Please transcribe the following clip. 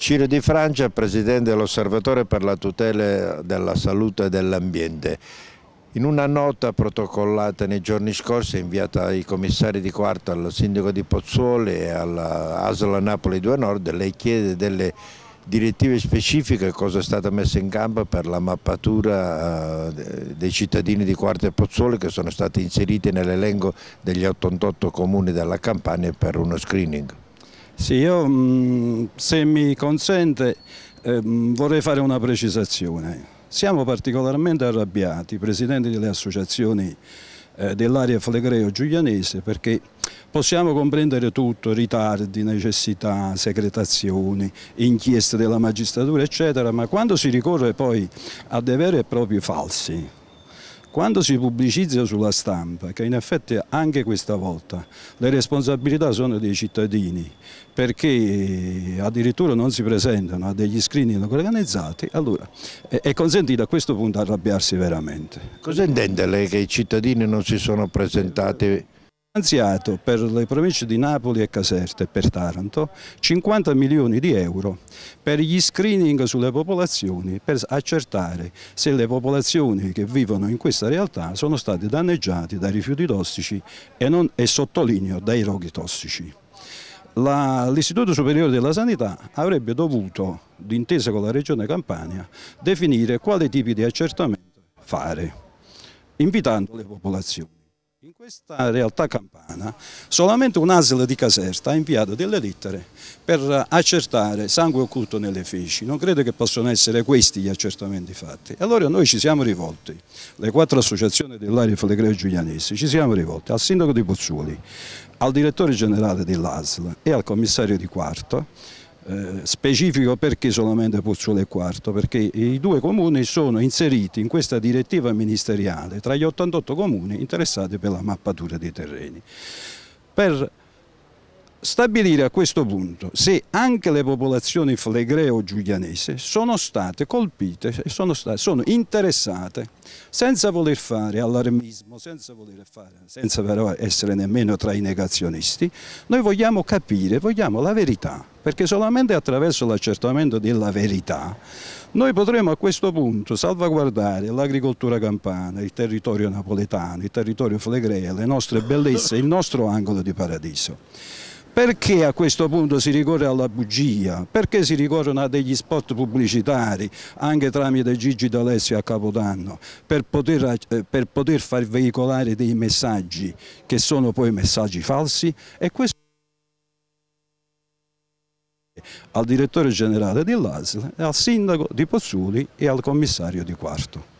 Ciro Di Francia, presidente dell'Osservatorio per la tutela della salute e dell'ambiente. In una nota protocollata nei giorni scorsi inviata ai commissari di quarto, al sindaco di Pozzuoli e all'Asola Napoli 2 Nord, lei chiede delle direttive specifiche, cosa è stata messa in campo per la mappatura eh, dei cittadini di Quarta e Pozzuoli che sono stati inseriti nell'elenco degli 88 comuni della Campania per uno screening. Sì, io mm, se mi consente ehm, vorrei fare una precisazione. Siamo particolarmente arrabbiati, presidenti delle associazioni eh, dell'area flegreo-giulianese, perché possiamo comprendere tutto, ritardi, necessità, segretazioni, inchieste della magistratura, eccetera, ma quando si ricorre poi a dei veri e propri falsi, quando si pubblicizza sulla stampa, che in effetti anche questa volta le responsabilità sono dei cittadini, perché eh, addirittura non si presentano a degli screening organizzati, allora eh, è consentito a questo punto arrabbiarsi veramente. Cosa intende lei che i cittadini non si sono presentati? finanziato per le province di Napoli e Caserta e per Taranto 50 milioni di euro per gli screening sulle popolazioni per accertare se le popolazioni che vivono in questa realtà sono state danneggiate dai rifiuti tossici e, non, e sottolineo dai roghi tossici. L'Istituto Superiore della Sanità avrebbe dovuto, d'intesa con la Regione Campania, definire quali tipi di accertamento fare, invitando le popolazioni. In questa realtà campana solamente un asl di Caserta ha inviato delle lettere per eh, accertare sangue occulto nelle feci, non credo che possano essere questi gli accertamenti fatti. Allora noi ci siamo rivolti, le quattro associazioni dell'area Flegreo Giulianese, ci siamo rivolti al sindaco di Pozzuoli, al direttore generale dell'ASL e al commissario di Quarto eh, specifico perché solamente Pozzuolo e Quarto, perché i due comuni sono inseriti in questa direttiva ministeriale tra gli 88 comuni interessati per la mappatura dei terreni. Per stabilire a questo punto se anche le popolazioni flegreo-giulianese sono state colpite, sono, sono interessate, senza voler fare allarmismo, senza, voler fare, senza però essere nemmeno tra i negazionisti, noi vogliamo capire, vogliamo la verità perché solamente attraverso l'accertamento della verità noi potremo a questo punto salvaguardare l'agricoltura campana, il territorio napoletano, il territorio flegrea, le nostre bellezze, il nostro angolo di paradiso. Perché a questo punto si ricorre alla bugia? Perché si ricorrono a degli spot pubblicitari, anche tramite Gigi D'Alessio a Capodanno, per poter, eh, per poter far veicolare dei messaggi che sono poi messaggi falsi? E questo al direttore generale di dell'ASL, al sindaco di Pozzuli e al commissario di Quarto.